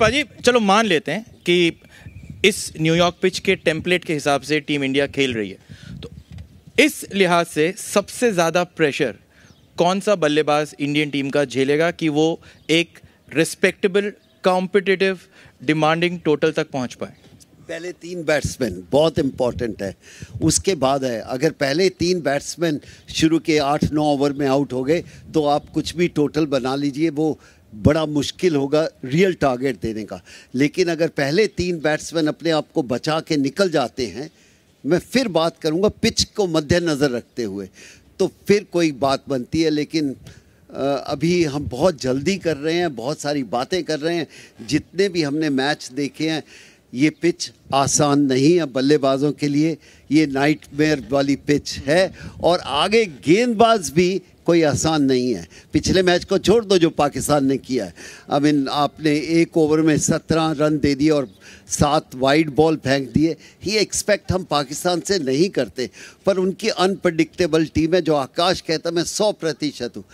पाजी चलो मान लेते हैं कि इस न्यूयॉर्क पिच के टेम्पलेट के हिसाब से टीम इंडिया खेल रही है तो इस लिहाज से सबसे ज़्यादा प्रेशर कौन सा बल्लेबाज इंडियन टीम का झेलेगा कि वो एक रिस्पेक्टेबल कॉम्पिटिटिव डिमांडिंग टोटल तक पहुंच पाए पहले तीन बैट्समैन बहुत इम्पॉर्टेंट है उसके बाद है अगर पहले तीन बैट्समैन शुरू के आठ नौ ओवर में आउट हो गए तो आप कुछ भी टोटल बना लीजिए वो बड़ा मुश्किल होगा रियल टारगेट देने का लेकिन अगर पहले तीन बैट्समैन अपने आप को बचा के निकल जाते हैं मैं फिर बात करूंगा पिच को मद्देनज़र रखते हुए तो फिर कोई बात बनती है लेकिन अभी हम बहुत जल्दी कर रहे हैं बहुत सारी बातें कर रहे हैं जितने भी हमने मैच देखे हैं ये पिच आसान नहीं है बल्लेबाजों के लिए ये नाइटमेयर वाली पिच है और आगे गेंदबाज भी कोई आसान नहीं है पिछले मैच को छोड़ दो जो पाकिस्तान ने किया है आई मीन आपने एक ओवर में सत्रह रन दे दिए और सात वाइड बॉल फेंक दिए ये एक्सपेक्ट हम पाकिस्तान से नहीं करते पर उनकी अनप्रडिक्टेबल टीम है जो आकाश कहता मैं सौ प्रतिशत हूँ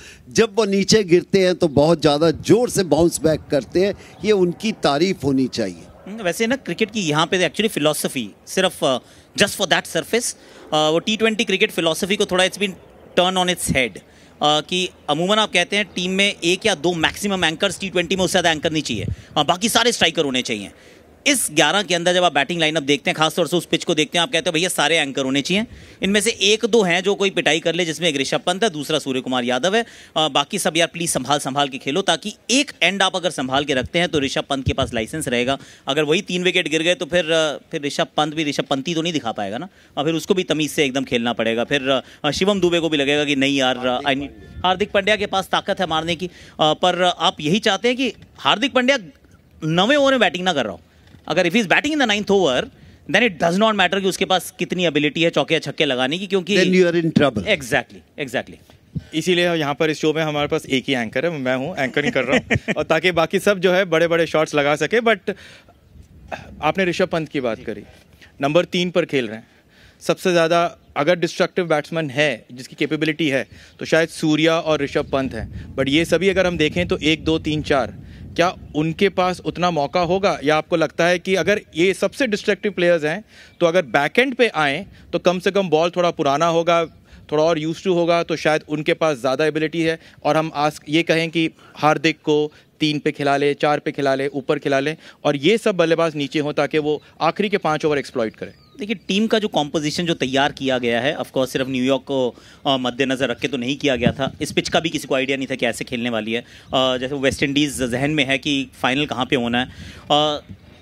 जब वो नीचे गिरते हैं तो बहुत ज़्यादा ज़ोर से बाउंस बैक करते हैं ये उनकी तारीफ होनी चाहिए हम्म, वैसे ना क्रिकेट की यहाँ पे एक्चुअली तो फिलोसफी सिर्फ जस्ट फॉर दैट सर्फेस वो टी ट्वेंटी क्रिकेट फिलोसफी को थोड़ा it's been turn on its head कि अमूमन आप कहते हैं टीम में एक या दो मैक्सिमम एंकर्स टी ट्वेंटी में उससे ज़्यादा एंकर नहीं चाहिए uh, बाकी सारे स्ट्राइकर होने चाहिए इस 11 के अंदर जब आप बैटिंग लाइनअप देखते हैं खासतौर से उस पिच को देखते हैं आप कहते हैं भैया सारे एंकर होने चाहिए इनमें से एक दो हैं जो कोई पिटाई कर ले जिसमें एक ऋषभ पंत है दूसरा सूर्य कुमार यादव है आ, बाकी सब यार प्लीज़ संभाल संभाल के खेलो ताकि एक एंड आप अगर संभाल के रखते हैं तो ऋषभ पंत के पास लाइसेंस रहेगा अगर वही तीन विकेट गिर गए तो फिर फिर ऋषभ पंत भी ऋषभ पंती तो नहीं दिखा पाएगा ना और फिर उसको भी तमीज़ से एकदम खेलना पड़ेगा फिर शिवम दुबे को भी लगेगा कि नहीं यार आई हार्दिक पंड्या के पास ताकत है मारने की पर आप यही चाहते हैं कि हार्दिक पंड्या नवे ओवर में बैटिंग ना कर रहा हो अगर if is batting in the ninth over then it does not matter कि उसके पास कितनी एबिलिटी है चौके या छक्के लगाने की क्योंकि एग्जैक्टली एग्जैक्टली इसीलिए यहाँ पर इस शो में हमारे पास एक ही एंकर है मैं हूँ एंकरिंग कर रहा हूँ और ताकि बाकी सब जो है बड़े बड़े शॉट्स लगा सके बट आपने ऋषभ पंत की बात करी नंबर तीन पर खेल रहे हैं सबसे ज़्यादा अगर डिस्ट्रक्टिव बैट्समैन है जिसकी कैपेबिलिटी है तो शायद सूर्या और ऋषभ पंत हैं बट ये सभी अगर हम देखें तो एक दो तीन चार क्या उनके पास उतना मौका होगा या आपको लगता है कि अगर ये सबसे डिस्ट्रक्टिव प्लेयर्स हैं तो अगर बैकएंड पे आए तो कम से कम बॉल थोड़ा पुराना होगा थोड़ा और यूज टू होगा तो शायद उनके पास ज़्यादा एबिलिटी है और हम आज ये कहें कि हार्दिक को तीन पे खिला ले चार पे खिला ले ऊपर खिला ले और ये सब बल्लेबाज नीचे हों ताकि वो आखिरी के पाँच ओवर एक्सप्लॉइट करें देखिए टीम का जो कॉम्पोजिशन जो तैयार किया गया है ऑफकोर्स सिर्फ न्यूयॉर्क को मद्देनज़र रख के तो नहीं किया गया था इस पिच का भी किसी को आइडिया नहीं था कि ऐसे खेलने वाली है आ, जैसे वेस्ट इंडीज़ जहन में है कि फाइनल कहाँ पे होना है आ,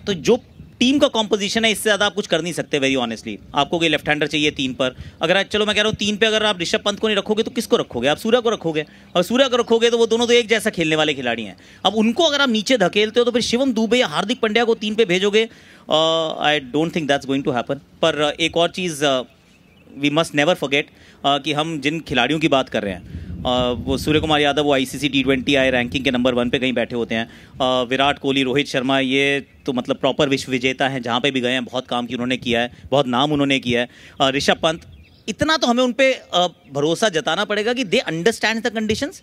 तो जो टीम का कॉम्पोजिशन है इससे ज़्यादा आप कुछ कर नहीं सकते वेरी ऑनेस्टली आपको कोई लेफ्ट हैंडर चाहिए तीन पर अगर चलो मैं कह रहा हूँ तीन पे अगर आप ऋषभ पंत को नहीं रखोगे तो किसको रखोगे आप सूर्य को रखोगे और सूर्य को रखोगे तो वो दोनों तो एक जैसा खेलने वाले खिलाड़ी हैं अब उनको अगर आप नीचे धकेलते हो तो फिर शिवम दुबे या हार्दिक पंड्या को तीन पे भेजोगे I don't think that's going to happen पर एक और चीज़ वी मस्ट नेवर फॉरगेट कि हम जिन खिलाड़ियों की बात कर रहे हैं वो सूर्य कुमार यादव वो सी टी ट्वेंटी रैंकिंग के नंबर वन पे कहीं बैठे होते हैं विराट कोहली रोहित शर्मा ये तो मतलब प्रॉपर विश्व विजेता हैं जहाँ पे भी गए हैं बहुत काम की उन्होंने किया है बहुत नाम उन्होंने किया है ऋषभ पंत इतना तो हमें उन पर भरोसा जताना पड़ेगा कि दे अंडरस्टैंड द कंडीशंस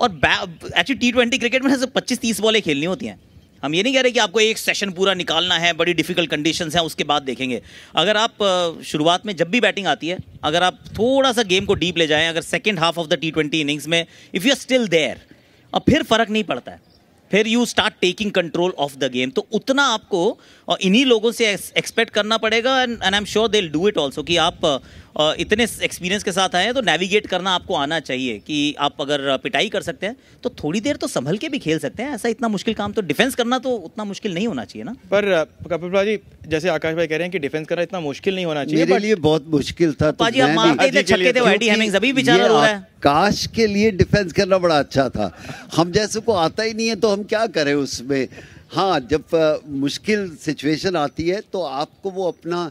और एक्चुअली टी ट्वेंटी क्रिकेट में पच्चीस तीस बॉलें खेलनी होती हैं हम ये नहीं कह रहे कि आपको एक सेशन पूरा निकालना है बड़ी डिफिकल्ट कंडीशन हैं उसके बाद देखेंगे अगर आप शुरुआत में जब भी बैटिंग आती है अगर आप थोड़ा सा गेम को डीप ले जाएं अगर second half of the T twenty innings में if you are still there अब फिर फ़र्क नहीं पड़ता है फिर you start taking control of the game तो उतना आपको इन्हीं लोगों से एक्सपेक्ट करना पड़ेगा and and I am sure they do it also कि आप इतने एक्सपीरियंस के साथ आए हैं तो नेविगेट करना आपको आना चाहिए कि आप अगर पिटाई कर सकते हैं तो थोड़ी देर तो संभल के भी खेल सकते हैं ऐसा इतना मुश्किल काम तो डिफेंस करना तो उतना मुश्किल नहीं होना चाहिए ना पर कपिल जी जैसे आकाश भाई कह रहे हैं कि डिफेंस करना इतना मुश्किल नहीं होना चाहिए मेरे लिए बहुत मुश्किल था तो आप छक्के थे अभी बेचारा रो रहा है काश के लिए डिफेंस करना बड़ा अच्छा था हम जैसे को आता ही नहीं है तो हम क्या करें उसमें हाँ जब मुश्किल सिचुएशन आती है तो आपको वो अपना